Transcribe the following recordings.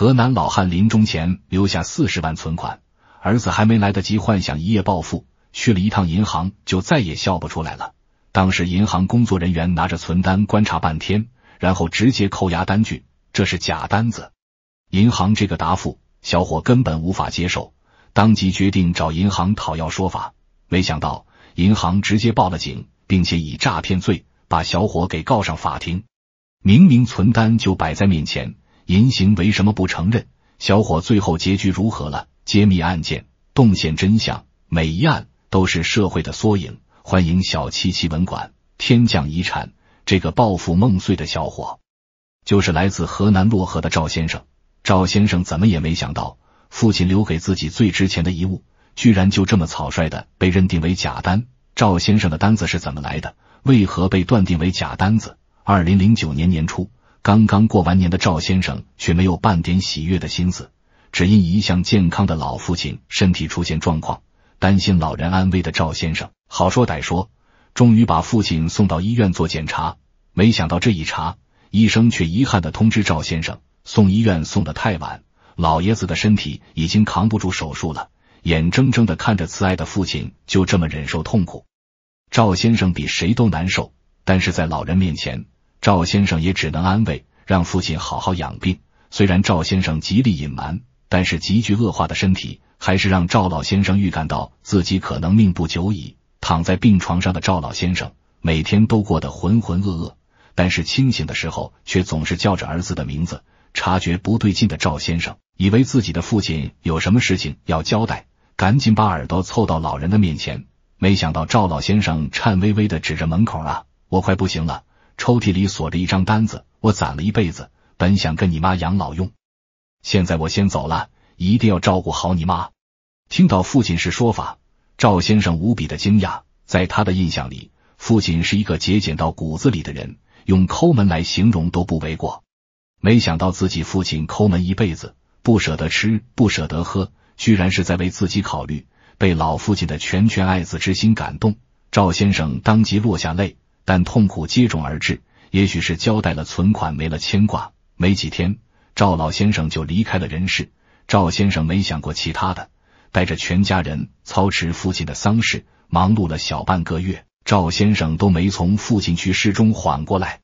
河南老汉临终前留下四十万存款，儿子还没来得及幻想一夜暴富，去了一趟银行就再也笑不出来了。当时银行工作人员拿着存单观察半天，然后直接扣押单据，这是假单子。银行这个答复，小伙根本无法接受，当即决定找银行讨要说法。没想到银行直接报了警，并且以诈骗罪把小伙给告上法庭。明明存单就摆在面前。银行为什么不承认？小伙最后结局如何了？揭秘案件，洞现真相。每一案都是社会的缩影。欢迎小七七闻馆。天降遗产，这个报复梦碎的小伙，就是来自河南漯河的赵先生。赵先生怎么也没想到，父亲留给自己最值钱的遗物，居然就这么草率的被认定为假单。赵先生的单子是怎么来的？为何被断定为假单子？二零零九年年初。刚刚过完年的赵先生却没有半点喜悦的心思，只因一向健康的老父亲身体出现状况，担心老人安危的赵先生好说歹说，终于把父亲送到医院做检查。没想到这一查，医生却遗憾的通知赵先生，送医院送的太晚，老爷子的身体已经扛不住手术了，眼睁睁的看着慈爱的父亲就这么忍受痛苦，赵先生比谁都难受，但是在老人面前，赵先生也只能安慰。让父亲好好养病。虽然赵先生极力隐瞒，但是急剧恶化的身体还是让赵老先生预感到自己可能命不久矣。躺在病床上的赵老先生每天都过得浑浑噩噩，但是清醒的时候却总是叫着儿子的名字。察觉不对劲的赵先生以为自己的父亲有什么事情要交代，赶紧把耳朵凑到老人的面前。没想到赵老先生颤巍巍的指着门口啊，我快不行了。抽屉里锁着一张单子，我攒了一辈子，本想跟你妈养老用。现在我先走了，一定要照顾好你妈。听到父亲是说法，赵先生无比的惊讶。在他的印象里，父亲是一个节俭到骨子里的人，用抠门来形容都不为过。没想到自己父亲抠门一辈子，不舍得吃，不舍得喝，居然是在为自己考虑。被老父亲的拳拳爱子之心感动，赵先生当即落下泪。但痛苦接踵而至，也许是交代了存款没了牵挂，没几天，赵老先生就离开了人世。赵先生没想过其他的，带着全家人操持父亲的丧事，忙碌了小半个月，赵先生都没从父亲去世中缓过来。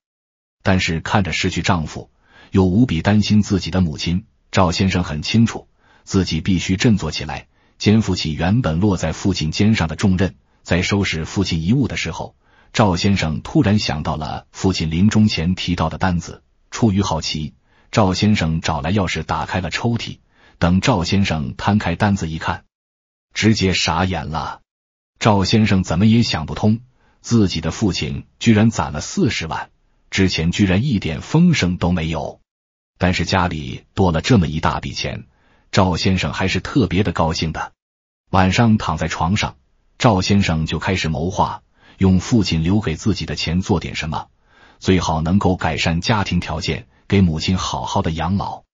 但是看着失去丈夫，又无比担心自己的母亲，赵先生很清楚自己必须振作起来，肩负起原本落在父亲肩上的重任。在收拾父亲遗物的时候。赵先生突然想到了父亲临终前提到的单子，出于好奇，赵先生找来钥匙打开了抽屉。等赵先生摊开单子一看，直接傻眼了。赵先生怎么也想不通，自己的父亲居然攒了四十万，之前居然一点风声都没有。但是家里多了这么一大笔钱，赵先生还是特别的高兴的。晚上躺在床上，赵先生就开始谋划。用父亲留给自己的钱做点什么，最好能够改善家庭条件，给母亲好好的养老。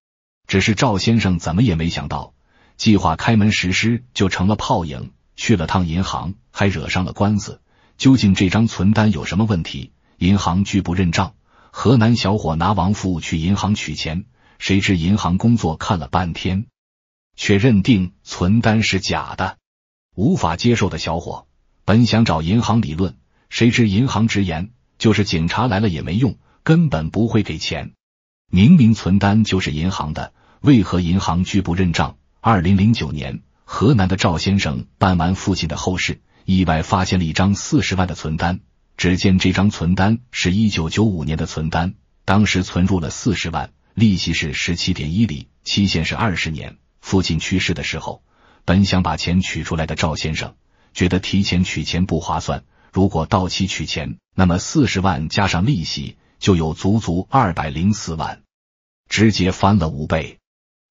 只是赵先生怎么也没想到，计划开门实施就成了泡影。去了趟银行，还惹上了官司。究竟这张存单有什么问题？银行拒不认账。河南小伙拿王父去银行取钱，谁知银行工作看了半天，却认定存单是假的，无法接受的小伙。本想找银行理论，谁知银行直言，就是警察来了也没用，根本不会给钱。明明存单就是银行的，为何银行拒不认账？二零零九年，河南的赵先生办完父亲的后事，意外发现了一张四十万的存单。只见这张存单是一九九五年的存单，当时存入了四十万，利息是十七点一厘，期限是二十年。父亲去世的时候，本想把钱取出来的赵先生。觉得提前取钱不划算。如果到期取钱，那么四十万加上利息就有足足二百零四万，直接翻了五倍。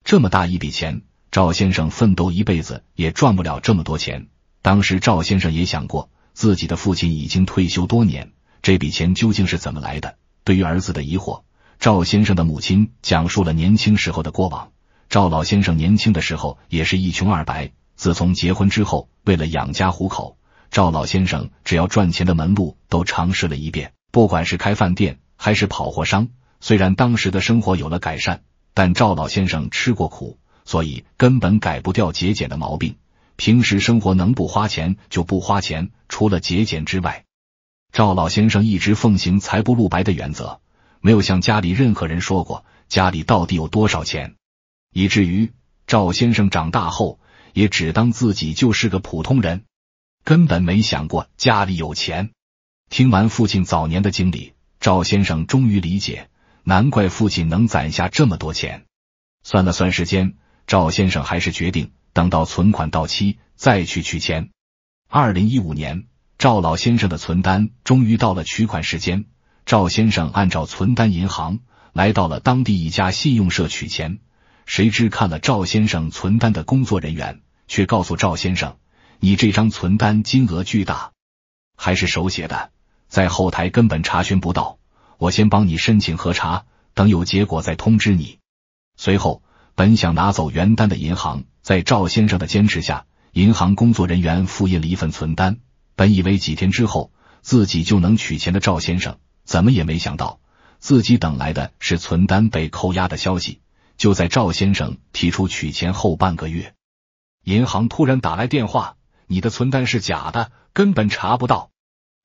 这么大一笔钱，赵先生奋斗一辈子也赚不了这么多钱。当时赵先生也想过，自己的父亲已经退休多年，这笔钱究竟是怎么来的？对于儿子的疑惑，赵先生的母亲讲述了年轻时候的过往。赵老先生年轻的时候也是一穷二白。自从结婚之后，为了养家糊口，赵老先生只要赚钱的门路都尝试了一遍，不管是开饭店还是跑货商。虽然当时的生活有了改善，但赵老先生吃过苦，所以根本改不掉节俭的毛病。平时生活能不花钱就不花钱。除了节俭之外，赵老先生一直奉行财不露白的原则，没有向家里任何人说过家里到底有多少钱，以至于赵先生长大后。也只当自己就是个普通人，根本没想过家里有钱。听完父亲早年的经历，赵先生终于理解，难怪父亲能攒下这么多钱。算了算时间，赵先生还是决定等到存款到期再去取钱。二零一五年，赵老先生的存单终于到了取款时间，赵先生按照存单银行来到了当地一家信用社取钱。谁知看了赵先生存单的工作人员。却告诉赵先生：“你这张存单金额巨大，还是手写的，在后台根本查询不到。我先帮你申请核查，等有结果再通知你。”随后，本想拿走原单的银行，在赵先生的坚持下，银行工作人员复印了一份存单。本以为几天之后自己就能取钱的赵先生，怎么也没想到自己等来的是存单被扣押的消息。就在赵先生提出取钱后半个月。银行突然打来电话，你的存单是假的，根本查不到。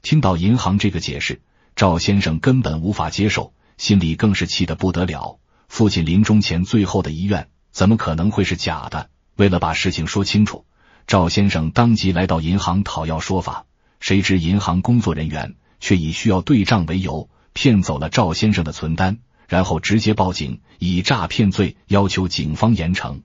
听到银行这个解释，赵先生根本无法接受，心里更是气得不得了。父亲临终前最后的遗愿，怎么可能会是假的？为了把事情说清楚，赵先生当即来到银行讨要说法。谁知银行工作人员却以需要对账为由，骗走了赵先生的存单，然后直接报警，以诈骗罪要求警方严惩。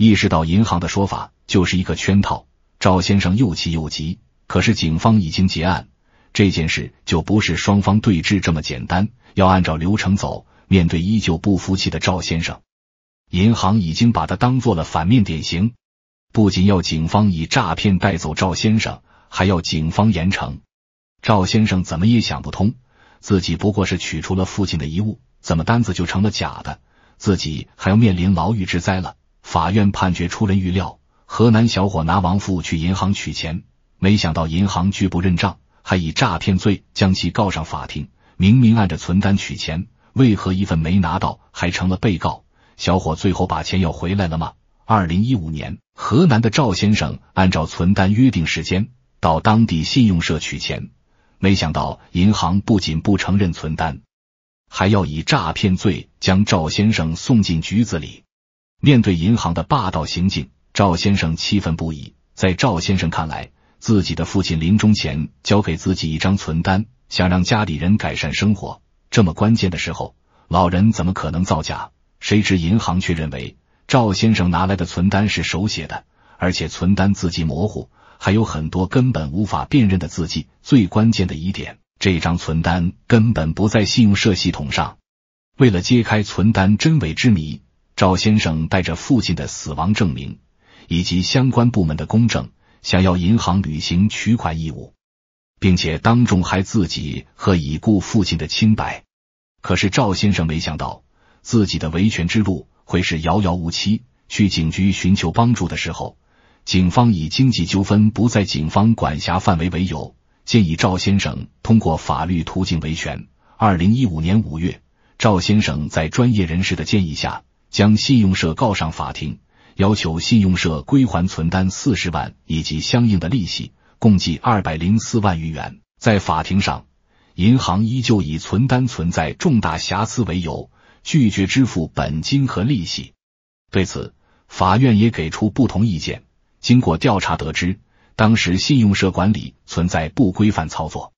意识到银行的说法就是一个圈套，赵先生又气又急。可是警方已经结案，这件事就不是双方对峙这么简单，要按照流程走。面对依旧不服气的赵先生，银行已经把他当做了反面典型，不仅要警方以诈骗带走赵先生，还要警方严惩。赵先生怎么也想不通，自己不过是取出了父亲的遗物，怎么单子就成了假的，自己还要面临牢狱之灾了。法院判决出人预料。河南小伙拿王父去银行取钱，没想到银行拒不认账，还以诈骗罪将其告上法庭。明明按着存单取钱，为何一份没拿到，还成了被告？小伙最后把钱要回来了吗？二零一五年，河南的赵先生按照存单约定时间到当地信用社取钱，没想到银行不仅不承认存单，还要以诈骗罪将赵先生送进局子里。面对银行的霸道行径，赵先生气愤不已。在赵先生看来，自己的父亲临终前交给自己一张存单，想让家里人改善生活。这么关键的时候，老人怎么可能造假？谁知银行却认为赵先生拿来的存单是手写的，而且存单字迹模糊，还有很多根本无法辨认的字迹。最关键的疑点，这张存单根本不在信用社系统上。为了揭开存单真伪之谜。赵先生带着父亲的死亡证明以及相关部门的公证，想要银行履行取款义务，并且当众还自己和已故父亲的清白。可是赵先生没想到自己的维权之路会是遥遥无期。去警局寻求帮助的时候，警方以经济纠纷不在警方管辖范围为由，建议赵先生通过法律途径维权。二零一五年五月，赵先生在专业人士的建议下。将信用社告上法庭，要求信用社归还存单四十万以及相应的利息，共计二百零四万余元。在法庭上，银行依旧以存单存在重大瑕疵为由，拒绝支付本金和利息。对此，法院也给出不同意见。经过调查得知，当时信用社管理存在不规范操作，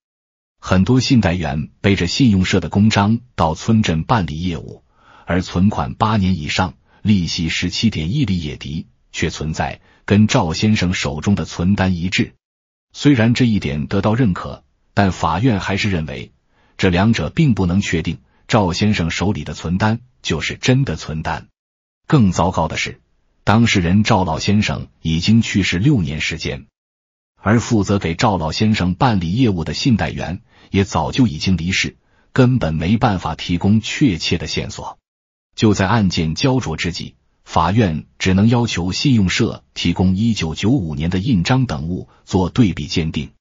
很多信贷员背着信用社的公章到村镇办理业务。而存款八年以上，利息十七点一厘也低，却存在跟赵先生手中的存单一致。虽然这一点得到认可，但法院还是认为这两者并不能确定赵先生手里的存单就是真的存单。更糟糕的是，当事人赵老先生已经去世六年时间，而负责给赵老先生办理业务的信贷员也早就已经离世，根本没办法提供确切的线索。就在案件胶着之际，法院只能要求信用社提供一九九五年的印章等物做对比鉴定。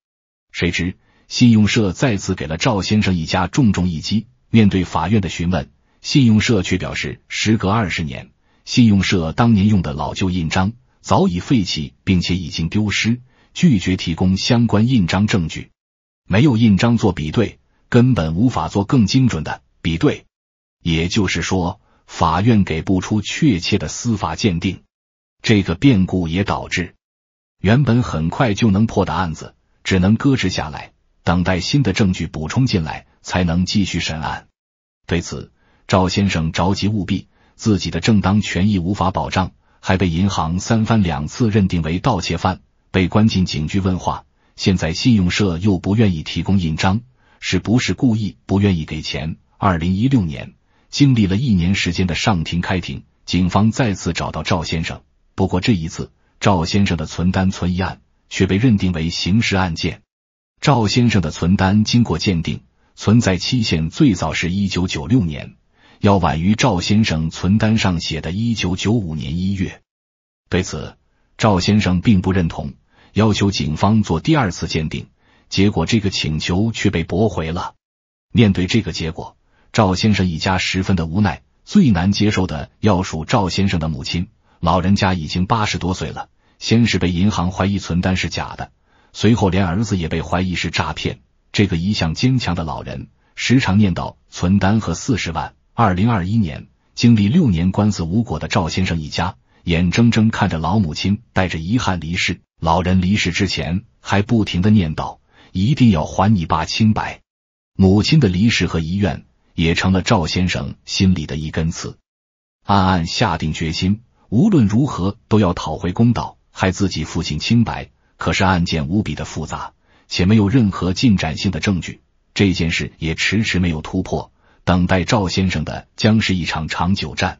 谁知信用社再次给了赵先生一家重重一击。面对法院的询问，信用社却表示，时隔二十年，信用社当年用的老旧印章早已废弃，并且已经丢失，拒绝提供相关印章证据。没有印章做比对，根本无法做更精准的比对。也就是说。法院给不出确切的司法鉴定，这个变故也导致原本很快就能破的案子只能搁置下来，等待新的证据补充进来才能继续审案。对此，赵先生着急务必自己的正当权益无法保障，还被银行三番两次认定为盗窃犯，被关进警局问话。现在信用社又不愿意提供印章，是不是故意不愿意给钱？二零一六年。经历了一年时间的上庭开庭，警方再次找到赵先生。不过这一次，赵先生的存单存疑案却被认定为刑事案件。赵先生的存单经过鉴定，存在期限最早是一九九六年，要晚于赵先生存单上写的一九九五年一月。对此，赵先生并不认同，要求警方做第二次鉴定，结果这个请求却被驳回了。面对这个结果。赵先生一家十分的无奈，最难接受的要数赵先生的母亲。老人家已经八十多岁了，先是被银行怀疑存单是假的，随后连儿子也被怀疑是诈骗。这个一向坚强的老人，时常念叨存单和四十万。二零二一年，经历六年官司无果的赵先生一家，眼睁睁看着老母亲带着遗憾离世。老人离世之前，还不停的念叨：“一定要还你爸清白。”母亲的离世和遗愿。也成了赵先生心里的一根刺，暗暗下定决心，无论如何都要讨回公道，害自己父亲清白。可是案件无比的复杂，且没有任何进展性的证据，这件事也迟迟没有突破。等待赵先生的将是一场长久战。